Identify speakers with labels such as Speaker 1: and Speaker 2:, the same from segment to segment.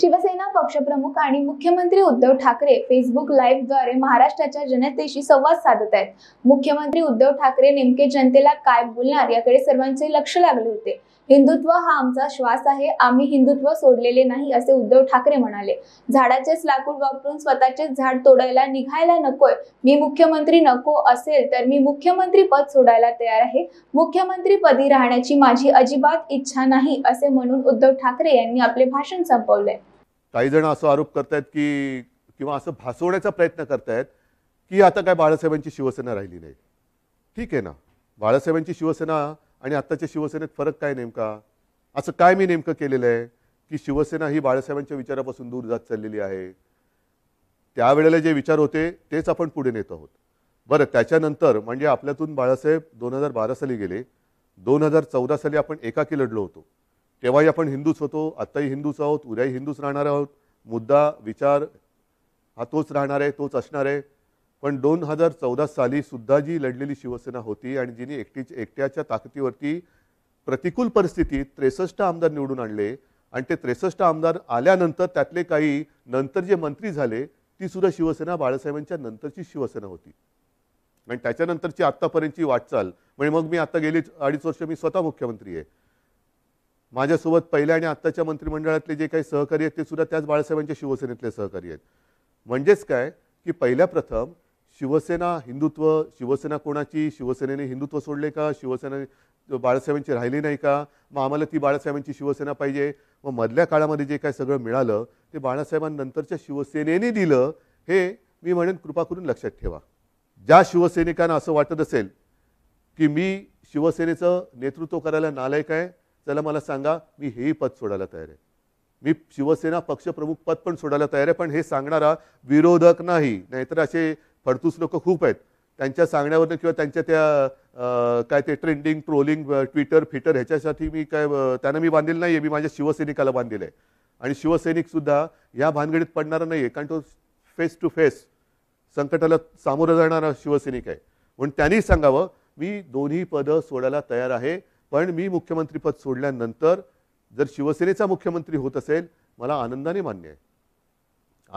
Speaker 1: शिवसेना पक्षप्रमुख आणि मुख्यमंत्री उद्धव ठाकरे फेसबुक लाईव्हद्वारे महाराष्ट्राच्या जनतेशी संवाद साधत आहेत मुख्यमंत्री उद्धव ठाकरे नेमके जनतेला काय बोलणार याकडे सर्वांचे लक्ष लागले होते हिंदुत्व हा आमचा श्वास आहे आम्ही हिंदुत्व सोडलेले नाही असे उद्धव ठाकरे म्हणाले झाडाचेच लाकूड वापरून स्वतःचे झाड तोडायला निघायला नकोय मी मुख्यमंत्री नको असेल तर मी मुख्यमंत्री पद सोडायला तयार आहे मुख्यमंत्री पदी राहण्याची माझी अजिबात इच्छा नाही असे म्हणून उद्धव ठाकरे यांनी आपले भाषण संपवले
Speaker 2: काही जण असं आरोप करतायत की किंवा असं भासवण्याचा प्रयत्न करतायत की आता काय बाळासाहेबांची शिवसेना राहिली नाही ठीक आहे ना बाळासाहेबांची शिवसेना आणि आत्ताच्या शिवसेनेत फरक काय नेमका असं काय मी नेमकं केलेलं आहे की शिवसेना ही बाळासाहेबांच्या विचारापासून दूर जात चाललेली आहे त्यावेळेला जे विचार होते तेच आपण पुढे नेत आहोत बरं त्याच्यानंतर म्हणजे आपल्यातून बाळासाहेब दोन हजार बारा साली गेले दोन हजार चौदा साली आपण एकाकी लढलो होतो तेव्हाही आपण हिंदूच होतो आत्ताही हिंदूच आहोत उद्याही हिंदूच राहणार आहोत मुद्दा विचार हा तोच राहणार आहे तोच असणार आहे पण दोन हजार चौदा साली सुद्धा जी लढलेली शिवसेना होती आणि जिने एकटीच एकट्याच्या ताकदीवरती प्रतिकूल परिस्थितीत त्रेसष्ट आमदार निवडून आणले आणि ते त्रेसष्ट आमदार आल्यानंतर त्यातले काही नंतर जे मंत्री झाले ती सुद्धा शिवसेना बाळासाहेबांच्या नंतरची शिवसेना होती आणि त्याच्यानंतरची आत्तापर्यंतची वाटचाल म्हणजे मग मी आता गेली अडीच वर्ष मी स्वतः मुख्यमंत्री आहे माझ्यासोबत पहिल्या आणि आत्ताच्या मंत्रिमंडळातले जे काही सहकारी आहेत ते सुद्धा त्याच बाळासाहेबांच्या शिवसेनेतले सहकारी आहेत म्हणजेच काय की पहिल्या प्रथम शिवसेना हिंदुत्व शिवसेना कोणाची शिवसेनेने हिंदुत्व सोडले का शिवसेना बाळासाहेबांची राहिली नाही का मग आम्हाला ती बाळासाहेबांची शिवसेना पाहिजे मग मधल्या काळामध्ये जे काय सगळं मिळालं ते बाळासाहेबांनंतरच्या शिवसेनेने दिलं हे मी म्हणेन कृपा करून लक्षात ठेवा ज्या शिवसैनिकांना असं वाटत असेल की मी शिवसेनेचं नेतृत्व करायला नालायक आहे चला मला सांगा मी हेही पद सोडायला तयार आहे मी शिवसेना पक्षप्रमुख पद पण सोडायला तयार आहे पण हे सांगणारा विरोधक नाही नाहीतर असे फडतूस लोक खूप आहेत त्यांच्या सांगण्यावरनं किंवा त्यांच्या त्या काय ते ट्रेंडिंग ट्रोलिंग ट्विटर फिटर ह्याच्यासाठी मी काय त्यांना मी बांधलेलं नाही आहे मी माझ्या शिवसैनिकाला बांधलेलं आहे आणि शिवसैनिकसुद्धा या भानगडीत पडणारा नाही आहे कारण तो फेस टू फेस संकटाला सामोरं जाणारा शिवसैनिक आहे म्हणून त्यांनी सांगावं मी दोन्ही पदं सोडायला तयार आहे पण मी मुख्यमंत्रीपद सोडल्यानंतर जर शिवसेनेचा मुख्यमंत्री होत असेल मला आनंदाने मान्य आहे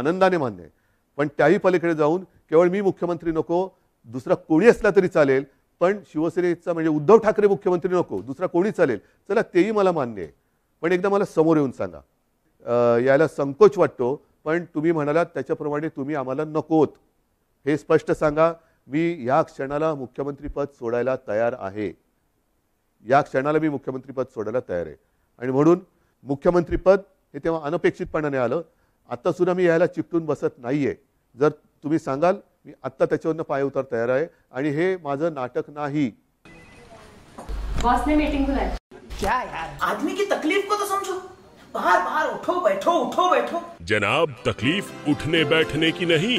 Speaker 2: आनंदाने मान्य आहे पण त्याही पलीकडे जाऊन केवळ मी मुख्यमंत्री नको दुसरा कोणी असला तरी चालेल पण शिवसेनेचा म्हणजे उद्धव ठाकरे मुख्यमंत्री नको दुसरा कोणी चालेल चला तेही मला मान्य आहे पण एकदा मला समोर येऊन सांगा याला संकोच वाटतो पण तुम्ही म्हणालात त्याच्याप्रमाणे तुम्ही आम्हाला नकोत हे स्पष्ट सांगा मी या क्षणाला मुख्यमंत्रीपद सोडायला तयार आहे या क्षणाला मी मुख्यमंत्रीपद सोडायला तयार आहे आणि म्हणून मुख्यमंत्रीपद हे तेव्हा अनपेक्षितपणाने आलं सुद्धा मी यायला चिपटून बसत नाही जर तुम्ही सांगाल मी आत्ता त्याच्यावरनं पाय उतार तयार आहे आणि हे माझं नाटक नाही
Speaker 1: आदमी की तकलीफ को तो समझो बाहर बाहर उठो बैठो उठो बैठो
Speaker 2: जनाब तकलीफ उठने बैठने की नहीं